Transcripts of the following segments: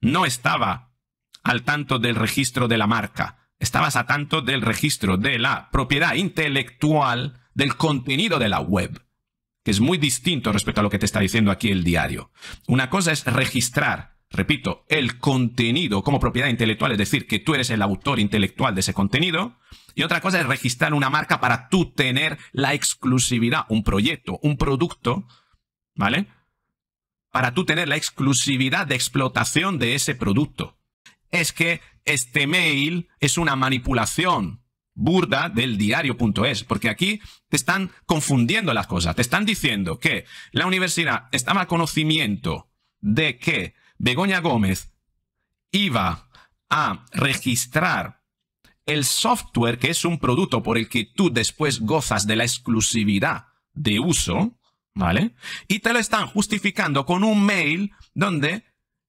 no estaba al tanto del registro de la marca, estabas al tanto del registro de la propiedad intelectual del contenido de la web, que es muy distinto respecto a lo que te está diciendo aquí el diario. Una cosa es registrar, repito, el contenido como propiedad intelectual, es decir, que tú eres el autor intelectual de ese contenido, y otra cosa es registrar una marca para tú tener la exclusividad, un proyecto, un producto, ¿vale? para tú tener la exclusividad de explotación de ese producto. Es que este mail es una manipulación burda del diario.es, porque aquí te están confundiendo las cosas, te están diciendo que la universidad estaba a conocimiento de que Begoña Gómez iba a registrar el software que es un producto por el que tú después gozas de la exclusividad de uso, ¿vale? Y te lo están justificando con un mail donde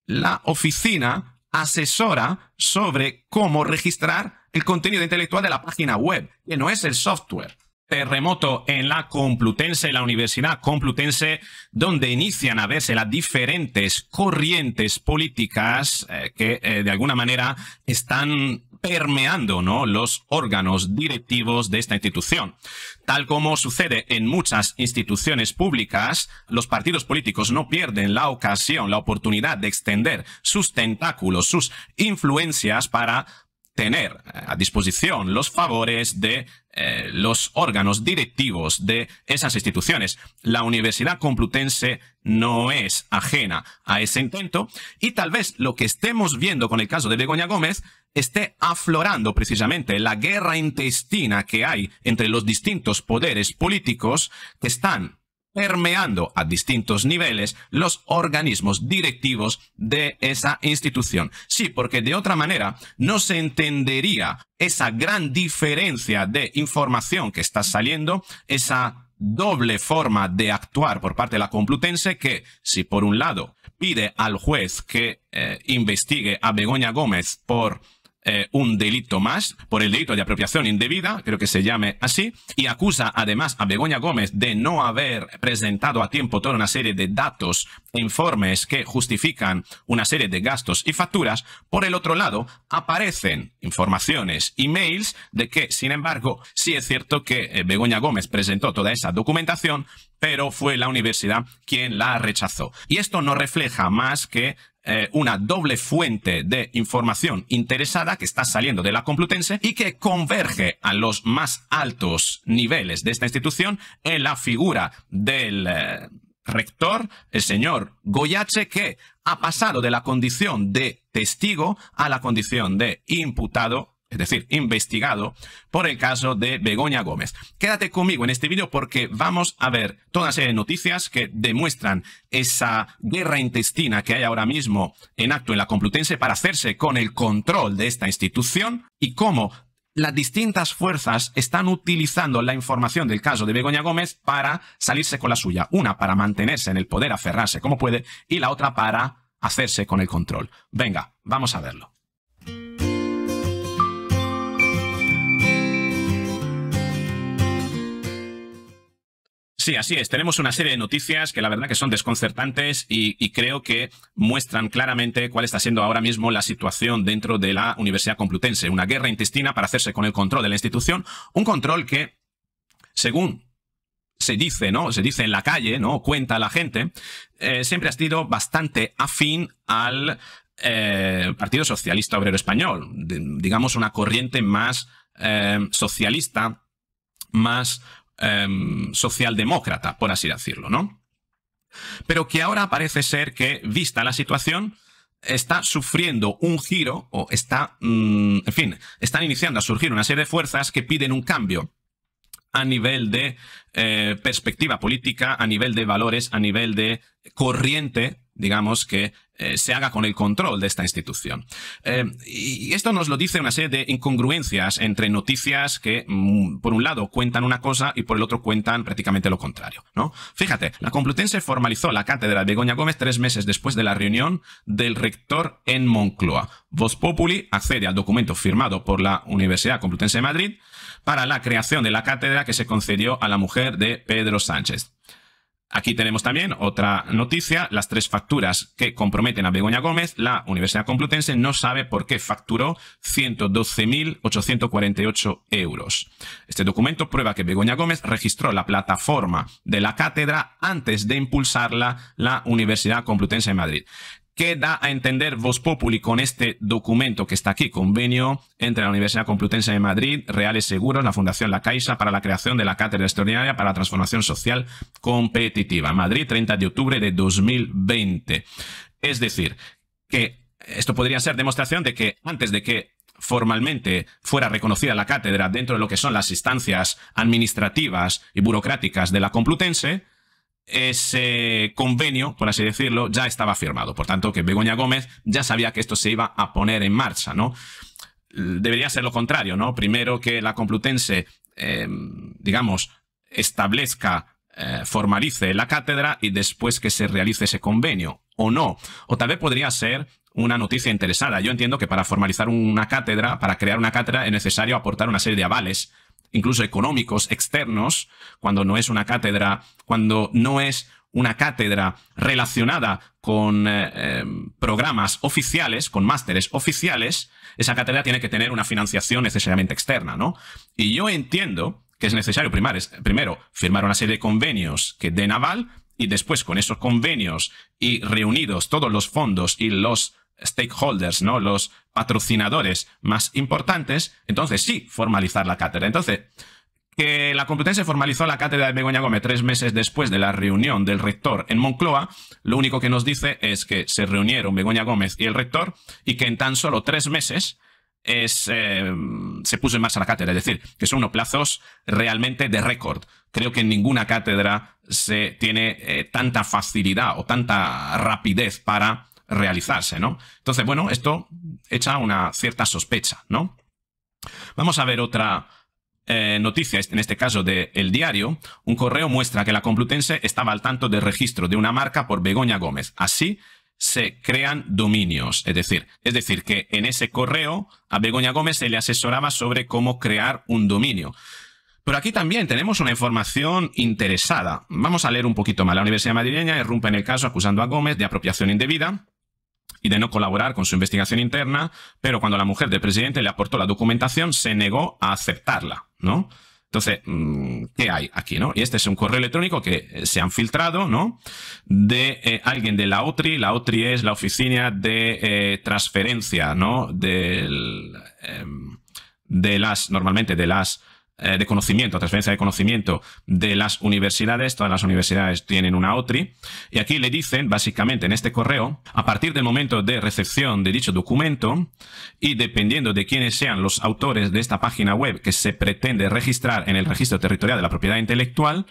la oficina asesora sobre cómo registrar el contenido intelectual de la página web, que no es el software. Terremoto en la Complutense, en la Universidad Complutense, donde inician a verse las diferentes corrientes políticas eh, que eh, de alguna manera están permeando ¿no? los órganos directivos de esta institución. Tal como sucede en muchas instituciones públicas, los partidos políticos no pierden la ocasión, la oportunidad de extender sus tentáculos, sus influencias para tener a disposición los favores de eh, los órganos directivos de esas instituciones. La Universidad Complutense no es ajena a ese intento y tal vez lo que estemos viendo con el caso de Begoña Gómez esté aflorando precisamente la guerra intestina que hay entre los distintos poderes políticos que están permeando a distintos niveles los organismos directivos de esa institución. Sí, porque de otra manera no se entendería esa gran diferencia de información que está saliendo, esa doble forma de actuar por parte de la Complutense que, si por un lado pide al juez que eh, investigue a Begoña Gómez por eh, un delito más por el delito de apropiación indebida, creo que se llame así, y acusa además a Begoña Gómez de no haber presentado a tiempo toda una serie de datos, informes que justifican una serie de gastos y facturas. Por el otro lado, aparecen informaciones, emails de que, sin embargo, sí es cierto que eh, Begoña Gómez presentó toda esa documentación, pero fue la universidad quien la rechazó. Y esto no refleja más que eh, una doble fuente de información interesada que está saliendo de la Complutense y que converge a los más altos niveles de esta institución en la figura del... Eh, rector, el señor Goyache, que ha pasado de la condición de testigo a la condición de imputado es decir, investigado por el caso de Begoña Gómez. Quédate conmigo en este vídeo porque vamos a ver toda una serie de noticias que demuestran esa guerra intestina que hay ahora mismo en acto en la Complutense para hacerse con el control de esta institución y cómo las distintas fuerzas están utilizando la información del caso de Begoña Gómez para salirse con la suya. Una para mantenerse en el poder, aferrarse como puede, y la otra para hacerse con el control. Venga, vamos a verlo. Sí, así es. Tenemos una serie de noticias que la verdad que son desconcertantes y, creo que muestran claramente cuál está siendo ahora mismo la situación dentro de la Universidad Complutense. Una guerra intestina para hacerse con el control de la institución, un control que, según se dice, ¿no? Se dice en la calle, ¿no? Cuenta la gente, eh, siempre ha sido bastante afín al eh, Partido Socialista Obrero Español, digamos una corriente más eh, socialista, más Em, socialdemócrata, por así decirlo, ¿no? Pero que ahora parece ser que, vista la situación, está sufriendo un giro o está, mm, en fin, están iniciando a surgir una serie de fuerzas que piden un cambio a nivel de eh, perspectiva política, a nivel de valores, a nivel de corriente, digamos, que eh, se haga con el control de esta institución. Eh, y esto nos lo dice una serie de incongruencias entre noticias que, mm, por un lado, cuentan una cosa y por el otro cuentan prácticamente lo contrario. ¿no? Fíjate, la Complutense formalizó la cátedra de Begoña Gómez tres meses después de la reunión del rector en Moncloa. Voz Populi accede al documento firmado por la Universidad Complutense de Madrid para la creación de la cátedra que se concedió a la mujer de Pedro Sánchez. Aquí tenemos también otra noticia, las tres facturas que comprometen a Begoña Gómez. La Universidad Complutense no sabe por qué facturó 112.848 euros. Este documento prueba que Begoña Gómez registró la plataforma de la cátedra antes de impulsarla la Universidad Complutense de Madrid. ¿Qué da a entender Vos Populi con este documento que está aquí? Convenio entre la Universidad Complutense de Madrid, Reales Seguros, la Fundación La Caixa para la creación de la Cátedra Extraordinaria para la Transformación Social Competitiva. Madrid, 30 de octubre de 2020. Es decir, que esto podría ser demostración de que antes de que formalmente fuera reconocida la cátedra dentro de lo que son las instancias administrativas y burocráticas de la Complutense, ese convenio, por así decirlo, ya estaba firmado. Por tanto, que Begoña Gómez ya sabía que esto se iba a poner en marcha, ¿no? Debería ser lo contrario, ¿no? Primero que la Complutense, em, digamos, establezca, eh, formalice la cátedra y después que se realice ese convenio, o no. O tal vez podría ser una noticia interesada. Yo entiendo que para formalizar una cátedra, para crear una cátedra, es necesario aportar una serie de avales incluso económicos externos, cuando no es una cátedra, cuando no es una cátedra relacionada con eh, em, programas oficiales, con másteres oficiales, esa cátedra tiene que tener una financiación necesariamente externa, ¿no? Y yo entiendo que es necesario primero firmar una serie de convenios que de naval y después con esos convenios y reunidos todos los fondos y los stakeholders, ¿no? Los patrocinadores más importantes, entonces sí, formalizar la cátedra. Entonces, que la competencia formalizó la cátedra de Begoña Gómez tres meses después de la reunión del rector en Moncloa, lo único que nos dice es que se reunieron Begoña Gómez y el rector y que en tan solo tres meses es, eh, se puso en marcha la cátedra. Es decir, que son unos plazos realmente de récord. Creo que en ninguna cátedra se tiene eh, tanta facilidad o tanta rapidez para realizarse, ¿no? Entonces, bueno, esto echa una cierta sospecha, ¿no? Vamos a ver otra eh, noticia, este, en este caso de El Diario. Un correo muestra que la Complutense estaba al tanto del registro de una marca por Begoña Gómez. Así se crean dominios, es decir, es decir, que en ese correo a Begoña Gómez se le asesoraba sobre cómo crear un dominio. Pero aquí también tenemos una información interesada. Vamos a leer un poquito más. La Universidad Madrileña irrumpe en el caso acusando a Gómez de apropiación indebida y de no colaborar con su investigación interna, pero cuando la mujer del presidente le aportó la documentación, se negó a aceptarla, ¿no? Entonces, mm, ¿qué hay aquí, no? Y este es un correo electrónico que eh, se han filtrado, ¿no? De eh, alguien de la OTRI. La OTRI es la oficina de eh, transferencia, ¿no? Del, em, de las, normalmente de las eh, de conocimiento, transferencia de conocimiento de las universidades. Todas las universidades tienen una OTRI. Y aquí le dicen, básicamente, en este correo, a partir del momento de recepción de dicho documento y dependiendo de quiénes sean los autores de esta página web que se pretende registrar en el registro territorial de la propiedad intelectual,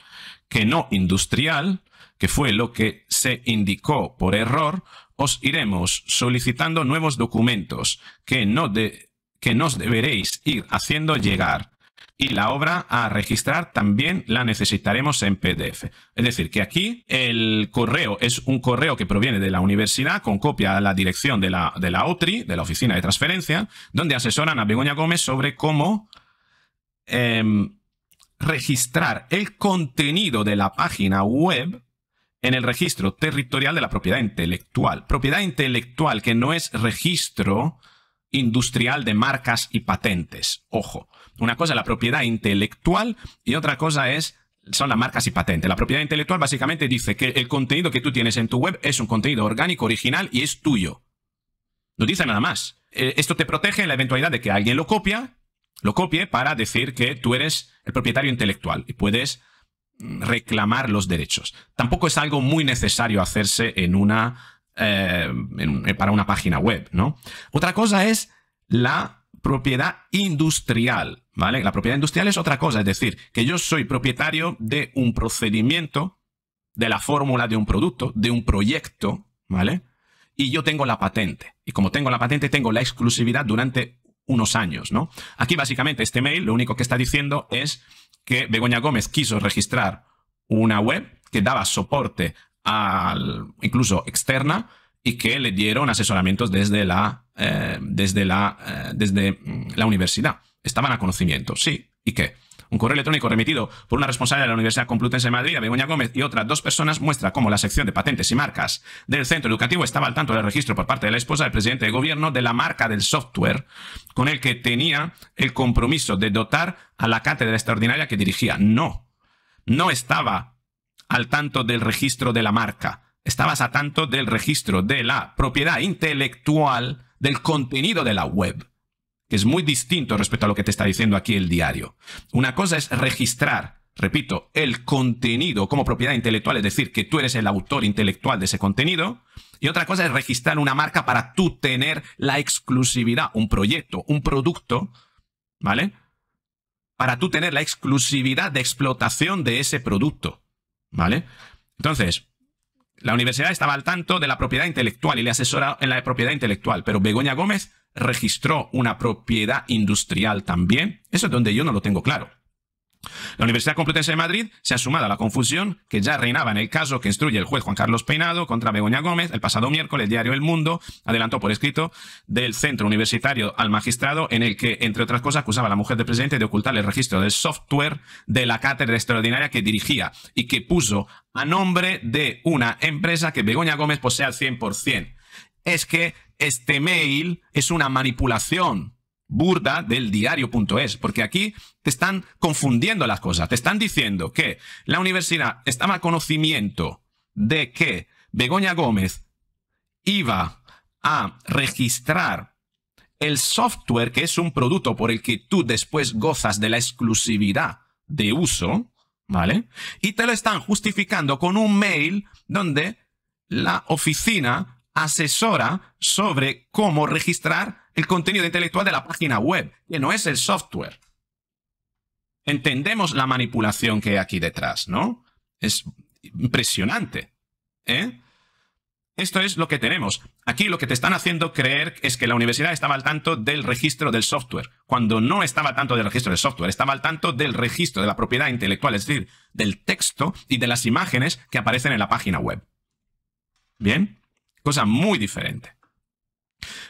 que no industrial, que fue lo que se indicó por error, os iremos solicitando nuevos documentos que, no de, que nos deberéis ir haciendo llegar y la obra a registrar también la necesitaremos en PDF. Es decir, que aquí el correo es un correo que proviene de la universidad con copia a la dirección de la, de la OTRI, de la Oficina de Transferencia, donde asesoran a Begoña Gómez sobre cómo em, registrar el contenido de la página web en el registro territorial de la propiedad intelectual. Propiedad intelectual que no es registro industrial de marcas y patentes. Ojo una cosa es la propiedad intelectual y otra cosa es son las marcas y patentes. La propiedad intelectual básicamente dice que el contenido que tú tienes en tu web es un contenido orgánico, original y es tuyo. No dice nada más. Eh, esto te protege en la eventualidad de que alguien lo copia, lo copie para decir que tú eres el propietario intelectual y puedes mm, reclamar los derechos. Tampoco es algo muy necesario hacerse en una eh, eh, para una página web, ¿no? Otra cosa es la propiedad industrial, ¿vale? La propiedad industrial es otra cosa, es decir, que yo soy propietario de un procedimiento, de la fórmula de un producto, de un proyecto, ¿vale? Y yo tengo la patente. Y como tengo la patente, tengo la exclusividad durante unos años, ¿no? Aquí básicamente este mail lo único que está diciendo es que Begoña Gómez quiso registrar una web que daba soporte incluso externa y que le dieron asesoramientos desde la eh, desde, la, eh, desde mm, la universidad. Estaban a conocimiento, sí. ¿Y qué? Un correo electrónico remitido por una responsable de la Universidad Complutense de Madrid, Begoña Gómez y otras dos personas muestra cómo la sección de patentes y marcas del centro educativo estaba al tanto del registro por parte de la esposa del presidente de gobierno de la marca del software con el que tenía el compromiso de dotar a la cátedra extraordinaria que dirigía. No, no estaba al tanto del registro de la marca, estabas al tanto del registro de la propiedad intelectual del contenido de la web, que es muy distinto respecto a lo que te está diciendo aquí el diario. Una cosa es registrar, repito, el contenido como propiedad intelectual, es decir, que tú eres el autor intelectual de ese contenido, y otra cosa es registrar una marca para tú tener la exclusividad, un proyecto, un producto, ¿vale? Para tú tener la exclusividad de explotación de ese producto, ¿vale? Entonces, la universidad estaba al tanto de la propiedad intelectual y le asesoró en la propiedad intelectual, pero Begoña Gómez registró una propiedad industrial también. Eso es donde yo no lo tengo claro. La Universidad Complutense de Madrid se ha sumado a la confusión que ya reinaba en el caso que instruye el juez Juan Carlos Peinado contra Begoña Gómez. El pasado miércoles, el diario El Mundo adelantó por escrito del centro universitario al magistrado en el que, entre otras cosas, acusaba a la mujer del presidente de ocultar el registro del software de la cátedra extraordinaria que dirigía y que puso a nombre de una empresa que Begoña Gómez posee al 100%. Es que este mail es una manipulación burda del diario.es, porque aquí te están confundiendo las cosas, te están diciendo que la universidad estaba a conocimiento de que Begoña Gómez iba a registrar el software que es un producto por el que tú después gozas de la exclusividad de uso, ¿vale? Y te lo están justificando con un mail donde la oficina asesora sobre cómo registrar el contenido intelectual de la página web, que no es el software. Entendemos la manipulación que hay aquí detrás, ¿no? Es impresionante. ¿eh? Esto es lo que tenemos. Aquí lo que te están haciendo creer es que la universidad estaba al tanto del registro del software, cuando no estaba al tanto del registro del software, estaba al tanto del registro de la propiedad intelectual, es decir, del texto y de las imágenes que aparecen en la página web. ¿Bien? Cosa muy diferente.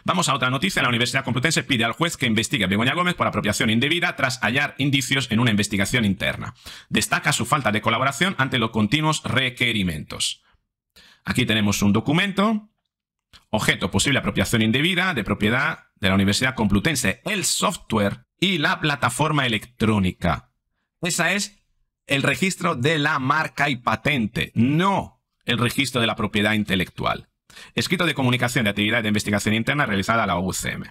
Vamos a otra noticia. La Universidad Complutense pide al juez que investigue a Begoña Gómez por apropiación indebida tras hallar indicios en una investigación interna. Destaca su falta de colaboración ante los continuos requerimientos. Aquí tenemos un documento. Objeto posible apropiación indebida de propiedad de la Universidad Complutense. El software y la plataforma electrónica. Esa es el registro de la marca y patente, no el registro de la propiedad intelectual escrito de comunicación de actividad de investigación interna realizada a la UCM.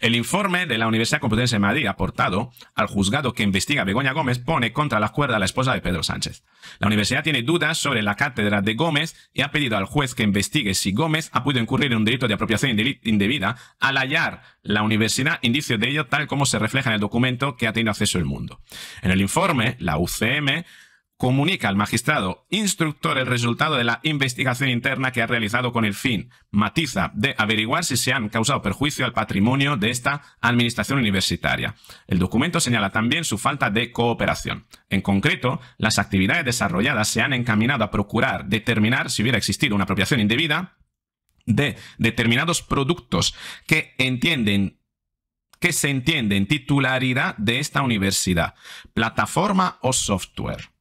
El informe de la Universidad Complutense de Madrid aportado al juzgado que investiga Begoña Gómez pone contra la cuerda a la esposa de Pedro Sánchez. La universidad tiene dudas sobre la cátedra de Gómez y ha pedido al juez que investigue si Gómez ha podido incurrir en un delito de apropiación indebida al hallar la universidad indicios de ello tal como se refleja en el documento que ha tenido acceso el mundo. En el informe, la UCM comunica al magistrado instructor el resultado de la investigación interna que ha realizado con el fin, matiza, de averiguar si se han causado perjuicio al patrimonio de esta administración universitaria. El documento señala también su falta de cooperación. En concreto, las actividades desarrolladas se han encaminado a procurar determinar si hubiera existido una apropiación indebida de determinados productos que entienden que se entienden titularidad de esta universidad, plataforma o software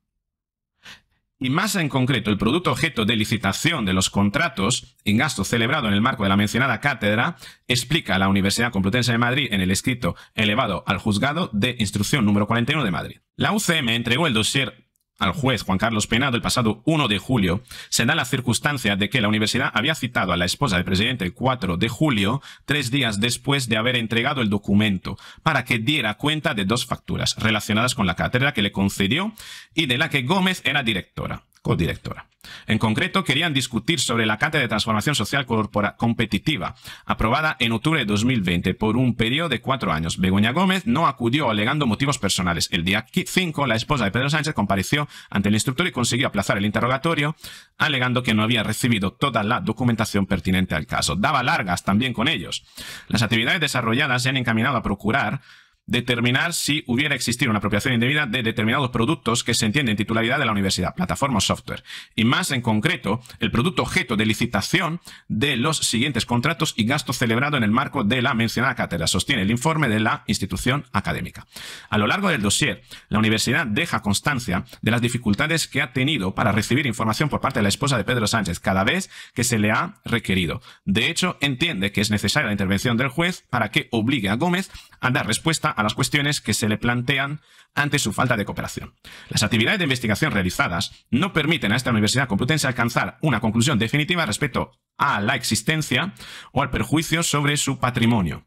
y más en concreto el producto objeto de licitación de los contratos en gasto celebrado en el marco de la mencionada cátedra, explica la Universidad Complutense de Madrid en el escrito elevado al juzgado de instrucción número 41 de Madrid. La UCM entregó el dossier al juez Juan Carlos Penado el pasado 1 de julio, se da la circunstancia de que la universidad había citado a la esposa del presidente el 4 de julio, tres días después de haber entregado el documento, para que diera cuenta de dos facturas relacionadas con la cátedra que le concedió y de la que Gómez era directora codirectora. En concreto, querían discutir sobre la Cátedra de Transformación Social Corpora Competitiva, aprobada en octubre de 2020 por un periodo de cuatro años. Begoña Gómez no acudió alegando motivos personales. El día 5, la esposa de Pedro Sánchez compareció ante el instructor y consiguió aplazar el interrogatorio, alegando que no había recibido toda la documentación pertinente al caso. Daba largas también con ellos. Las actividades desarrolladas se han encaminado a procurar determinar si hubiera existido una apropiación indebida de determinados productos que se entienden en titularidad de la universidad, plataforma o software, y más en concreto el producto objeto de licitación de los siguientes contratos y gastos celebrados en el marco de la mencionada cátedra, sostiene el informe de la institución académica. A lo largo del dossier, la universidad deja constancia de las dificultades que ha tenido para recibir información por parte de la esposa de Pedro Sánchez cada vez que se le ha requerido. De hecho, entiende que es necesaria la intervención del juez para que obligue a Gómez a dar respuesta a las cuestiones que se le plantean ante su falta de cooperación. Las actividades de investigación realizadas no permiten a esta Universidad Complutense alcanzar una conclusión definitiva respecto a la existencia o al perjuicio sobre su patrimonio.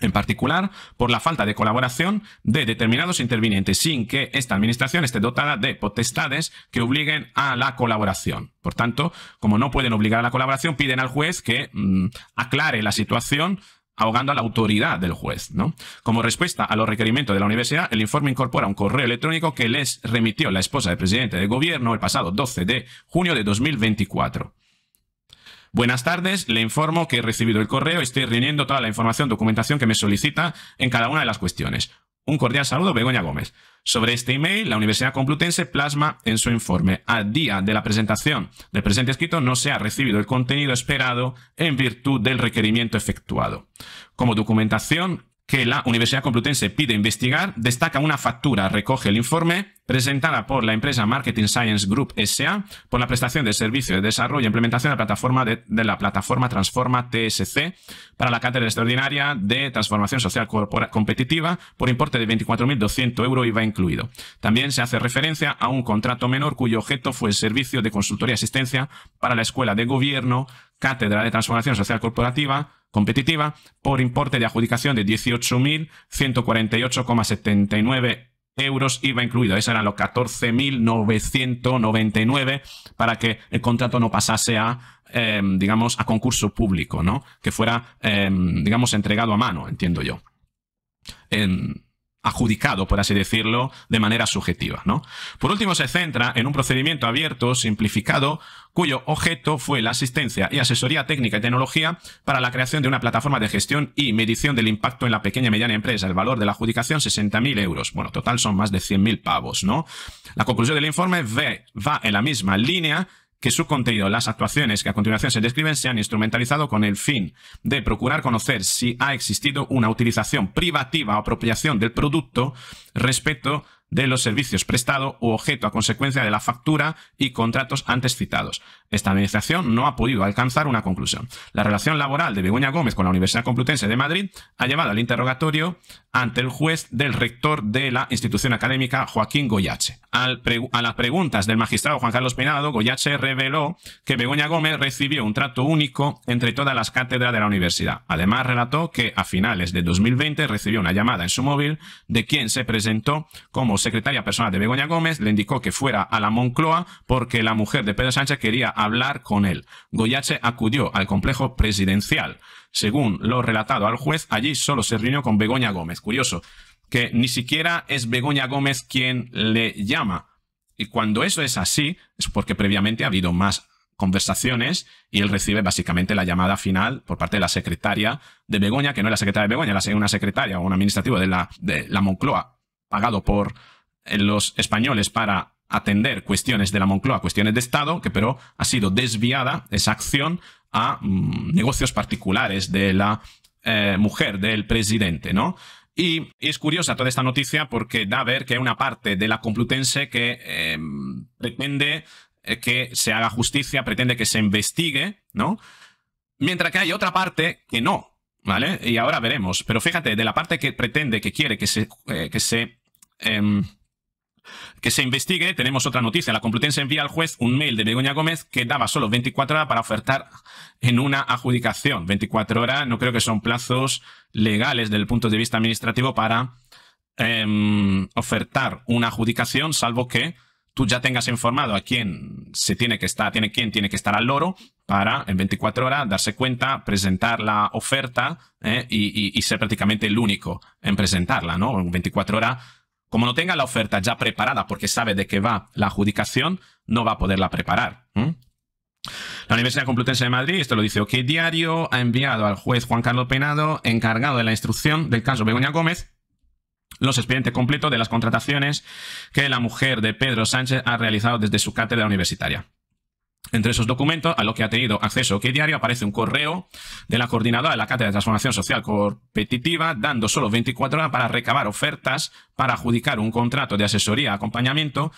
En particular, por la falta de colaboración de determinados intervinientes, sin que esta administración esté dotada de potestades que obliguen a la colaboración. Por tanto, como no pueden obligar a la colaboración, piden al juez que mm, aclare la situación ahogando a la autoridad del juez, ¿no? Como respuesta a los requerimientos de la universidad, el informe incorpora un correo electrónico que les remitió la esposa del presidente del gobierno el pasado 12 de junio de 2024. Buenas tardes, le informo que he recibido el correo y estoy reuniendo toda la información, documentación que me solicita en cada una de las cuestiones. Un cordial saludo, Begoña Gómez. Sobre este email, la Universidad Complutense plasma en su informe, al día de la presentación del presente escrito no se ha recibido el contenido esperado en virtud del requerimiento efectuado. Como documentación, que la Universidad Complutense pide investigar, destaca una factura, recoge el informe, presentada por la empresa Marketing Science Group SA por la prestación del servicio de desarrollo e implementación de la plataforma, Transforma TSC para la cátedra extraordinaria de transformación social corporativa competitiva por importe de 24.200 euros y va incluido. También se hace referencia a un contrato menor cuyo objeto fue el servicio de consultoría y asistencia para la Escuela de Gobierno, Cátedra de Transformación Social Corporativa, competitiva por importe de adjudicación de 18.148,79 euros iba incluido. Esos eran los 14.999 para que el contrato no pasase a, em, digamos, a concurso público, ¿no? Que fuera, em, digamos, entregado a mano, entiendo yo. Em, adjudicado, por así decirlo, de manera subjetiva. ¿no? Por último, se centra en un procedimiento abierto, simplificado, cuyo objeto fue la asistencia y asesoría técnica y tecnología para la creación de una plataforma de gestión y medición del impacto en la pequeña y mediana empresa. El valor de la adjudicación, 60.000 euros. Bueno, total son más de 100.000 pavos, ¿no? La conclusión del informe va en la misma línea que su contenido, las actuaciones que a continuación se describen, se han instrumentalizado con el fin de procurar conocer si ha existido una utilización privativa o apropiación del producto respecto de los servicios prestados o objeto a consecuencia de la factura y contratos antes citados. Esta administración no ha podido alcanzar una conclusión. La relación laboral de Begoña Gómez con la Universidad Complutense de Madrid ha llevado al interrogatorio ante el juez del rector de la institución académica Joaquín Goyache. a las preguntas del magistrado Juan Carlos Peinado, Goyache reveló que Begoña Gómez recibió un trato único entre todas las cátedras de la universidad. Además, relató que a finales de 2020 recibió una llamada en su móvil de quien se presentó como secretaria personal de Begoña Gómez, le indicó que fuera a la Moncloa porque la mujer de Pedro Sánchez quería hablar con él. Goyache acudió al complejo presidencial. Según lo relatado al juez, allí solo se reunió con Begoña Gómez. Curioso, que ni siquiera es Begoña Gómez quien le llama. Y cuando eso es así, es porque previamente ha habido más conversaciones y él recibe básicamente la llamada final por parte de la secretaria de Begoña, que no es la secretaria de Begoña, la una secretaria o un administrativo de la, de la Moncloa pagado por eh, los españoles para atender cuestiones de la Moncloa, cuestiones de Estado, que pero ha sido desviada esa acción a mm, negocios particulares de la eh, mujer del presidente, ¿no? Y es curiosa toda esta noticia porque da a ver que hay una parte de la Complutense que em, pretende eh, que se haga justicia, pretende que se investigue, ¿no? Mientras que hay otra parte que no, ¿Vale? Y ahora veremos. Pero fíjate, de la parte que pretende, que quiere que se, eh, que se em, que se investigue, tenemos otra noticia. La Complutense envía al juez un mail de Begoña Gómez que daba solo 24 horas para ofertar en una adjudicación. 24 horas no creo que son plazos legales desde el punto de vista administrativo para em, ofertar una adjudicación, salvo que tú ya tengas informado a quién se tiene que estar, tiene, quién tiene que estar al loro para en 24 horas darse cuenta, presentar la oferta eh, y, ser prácticamente el único en presentarla, ¿no? En 24 horas, como no tenga la oferta ya preparada porque sabe de qué va la adjudicación, no va a poderla preparar. La Universidad Complutense de Madrid, esto lo dice OK Diario, ha enviado al juez Juan Carlos Penado, encargado de la instrucción del caso Begoña Gómez, los expedientes completos de las contrataciones que la mujer de Pedro Sánchez ha realizado desde su cátedra universitaria. Entre esos documentos a los que ha tenido acceso que diario aparece un correo de la coordinadora de la Cátedra de Transformación Social Competitiva dando solo 24 horas para recabar ofertas para adjudicar un contrato de asesoría acompañamiento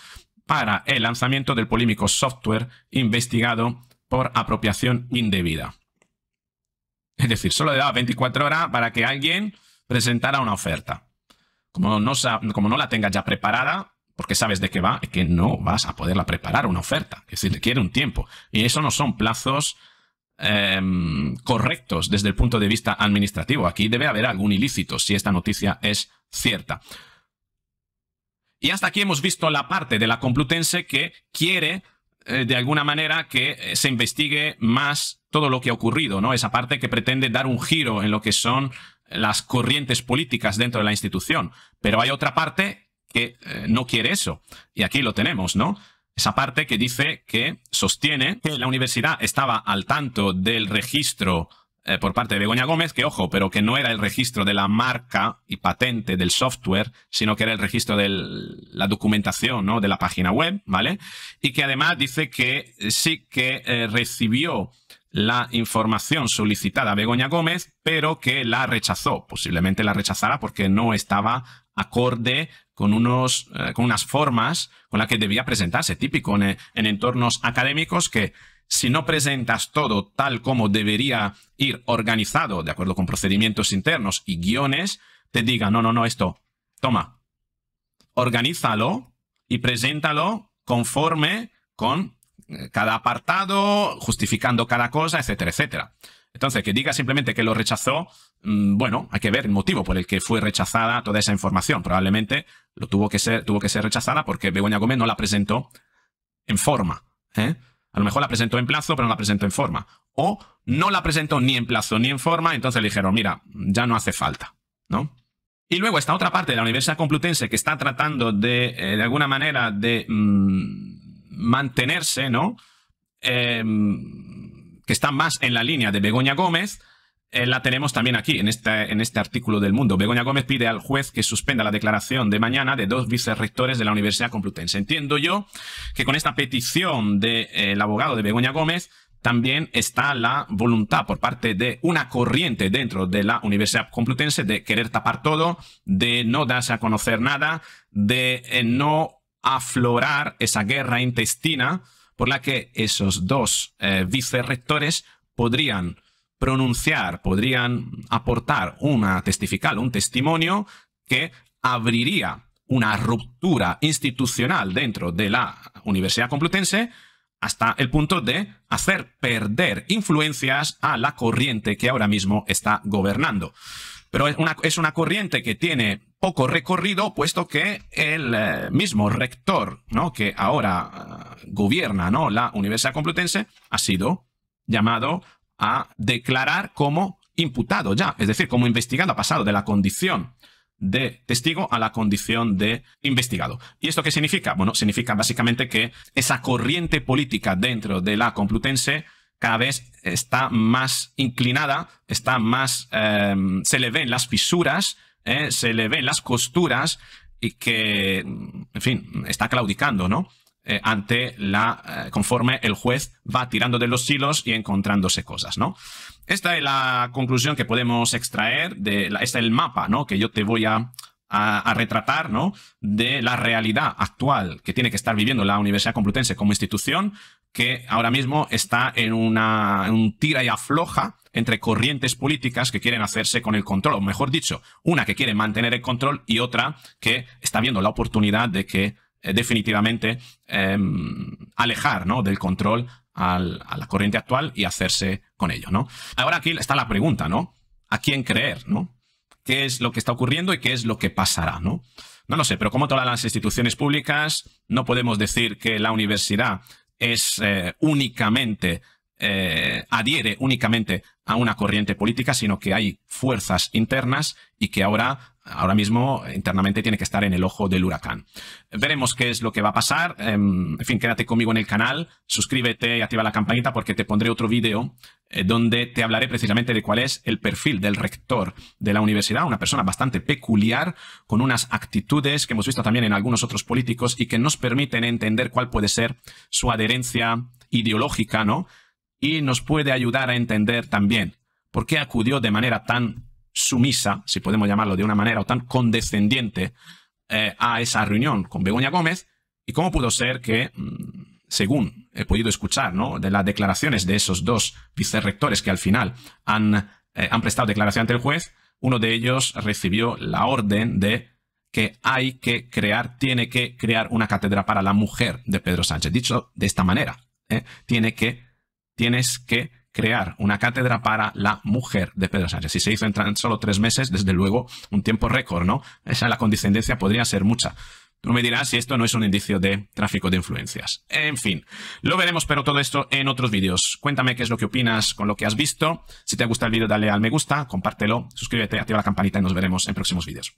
para el lanzamiento del polémico software investigado por apropiación indebida. Es decir, solo le daba 24 horas para que alguien presentara una oferta como no, como no la tengas ya preparada, porque sabes de qué va, es que no vas a poderla preparar una oferta. Es decir, requiere un tiempo. Y eso no son plazos em, correctos desde el punto de vista administrativo. Aquí debe haber algún ilícito si esta noticia es cierta. Y hasta aquí hemos visto la parte de la Complutense que quiere eh, de alguna manera que eh, se investigue más todo lo que ha ocurrido, ¿no? Esa parte que pretende dar un giro en lo que son las corrientes políticas dentro de la institución, pero hay otra parte que eh, no quiere eso. Y aquí lo tenemos, ¿no? Esa parte que dice que sostiene que la universidad estaba al tanto del registro eh, por parte de Begoña Gómez, que ojo, pero que no era el registro de la marca y patente del software, sino que era el registro de la documentación ¿no? de la página web, ¿vale? Y que además dice que eh, sí que recibió la información solicitada a Begoña Gómez, pero que la rechazó. Posiblemente la rechazara porque no estaba acorde con, unos, eh, con unas formas con las que debía presentarse, típico en, en entornos académicos que si no presentas todo tal como debería ir organizado, de acuerdo con procedimientos internos y guiones, te diga, no, no, no, esto, toma, organízalo y preséntalo conforme con cada apartado, justificando cada cosa, etcétera, etcétera. Entonces, que diga simplemente que lo rechazó, mm, bueno, hay que ver el motivo por el que fue rechazada toda esa información. Probablemente lo tuvo que ser, tuvo que ser rechazada porque Begoña Gómez no la presentó en forma. ¿eh? A lo mejor la presentó en plazo, pero no la presentó en forma. O no la presentó ni en plazo ni en forma, entonces le dijeron, mira, ya no hace falta, ¿no? Y luego está otra parte de la Universidad Complutense que está tratando de, eh, de alguna manera, de mm, mantenerse, ¿no? Em, que está más en la línea de Begoña Gómez, eh, la tenemos también aquí, en este, artículo del Mundo. Begoña Gómez pide al juez que suspenda la declaración de mañana de dos vicerrectores de la Universidad Complutense. Entiendo yo que con esta petición del de, eh, abogado de Begoña Gómez también está la voluntad por parte de una corriente dentro de la Universidad Complutense de querer tapar todo, de no darse a conocer nada, de eh, no aflorar esa guerra intestina por la que esos dos eh, vicerrectores podrían pronunciar, podrían aportar una testifical, un testimonio que abriría una ruptura institucional dentro de la Universidad Complutense hasta el punto de hacer perder influencias a la corriente que ahora mismo está gobernando. Pero es una, es una corriente que tiene poco recorrido, puesto que el eh, mismo rector ¿no? que ahora eh, gobierna ¿no? la Universidad Complutense ha sido llamado a declarar como imputado ya, es decir, como investigado, ha pasado de la condición de testigo a la condición de investigado. ¿Y esto qué significa? Bueno, significa básicamente que esa corriente política dentro de la Complutense cada vez está más inclinada, está más, eh, se le ven las fisuras, eh, se le ven las costuras y que, en fin, está claudicando, ¿no? Eh, ante la, conforme el juez va tirando de los hilos y encontrándose cosas, ¿no? Esta es la conclusión que podemos extraer de, la, este es el mapa, ¿no? Que yo te voy a, a, retratar, ¿no? De la realidad actual que tiene que estar viviendo la Universidad Complutense como institución que ahora mismo está en una un tira y afloja entre corrientes políticas que quieren hacerse con el control, o mejor dicho, una que quiere mantener el control y otra que está viendo la oportunidad de que eh, definitivamente em, alejar ¿no? del control a la corriente actual y hacerse con ello. Ahora aquí está la pregunta, ¿no? ¿A quién creer? ¿no? ¿Qué es lo que está ocurriendo y qué es lo que pasará? ¿no? No lo sé, pero como todas las instituciones públicas, no podemos decir que la universidad es eh, únicamente eh, adhiere únicamente a una corriente política, sino que hay fuerzas internas y que ahora, ahora mismo internamente tiene que estar en el ojo del huracán. Veremos qué es lo que va a pasar. Em, en fin, quédate conmigo en el canal, suscríbete y activa la campanita porque te pondré otro vídeo eh, donde te hablaré precisamente de cuál es el perfil del rector de la universidad, una persona bastante peculiar, con unas actitudes que hemos visto también en algunos otros políticos y que nos permiten entender cuál puede ser su adherencia ideológica, ¿no? y nos puede ayudar a entender también por qué acudió de manera tan sumisa, si podemos llamarlo de una manera, o tan condescendiente eh, a esa reunión con Begoña Gómez y cómo pudo ser que, mm, según he podido escuchar, ¿no? de las declaraciones de esos dos vicerrectores que al final han, eh, han prestado declaración ante el juez, uno de ellos recibió la orden de que hay que crear, tiene que crear una cátedra para la mujer de Pedro Sánchez. Dicho de esta manera, ¿eh? tiene que tienes que crear una cátedra para la mujer de Pedro Sánchez. Si se hizo en solo tres meses, desde luego, un tiempo récord, ¿no? Esa la condescendencia podría ser mucha. Tú me dirás si esto no es un indicio de tráfico de influencias. En fin, lo veremos, pero todo esto en otros vídeos. Cuéntame qué es lo que opinas con lo que has visto. Si te gusta el vídeo, dale al me gusta, compártelo, suscríbete, activa la campanita y nos veremos en próximos vídeos.